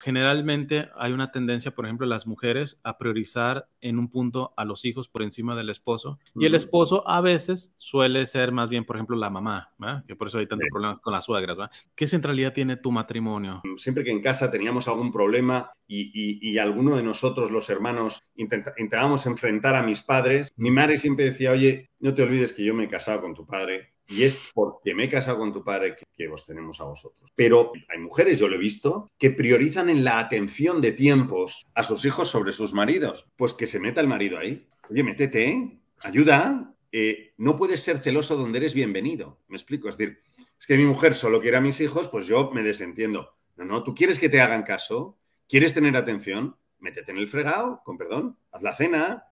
generalmente hay una tendencia, por ejemplo, las mujeres a priorizar en un punto a los hijos por encima del esposo. Y el esposo a veces suele ser más bien, por ejemplo, la mamá, ¿verdad? que por eso hay tantos problemas con las suegras. ¿verdad? ¿Qué centralidad tiene tu matrimonio? Mm, siempre que en casa teníamos algún problema y, alguno de nosotros, los hermanos, intentábamos enfrentar a mis padres, mi madre siempre decía, oye, no te olvides que yo me he casado con tu padre y es porque me he casado con tu padre que, vos os tenemos a vosotros. Pero hay mujeres, yo lo he visto, que priorizan en la atención de tiempos a sus hijos sobre sus maridos. Pues que se meta el marido ahí. Oye, métete, ¿eh? ayuda. Eh, no puedes ser celoso donde eres bienvenido. ¿Me explico? Es decir, es que mi mujer solo quiere a mis hijos, pues yo me desentiendo. No, no, tú quieres que te hagan caso, quieres tener atención, métete en el fregado, con perdón, haz la cena,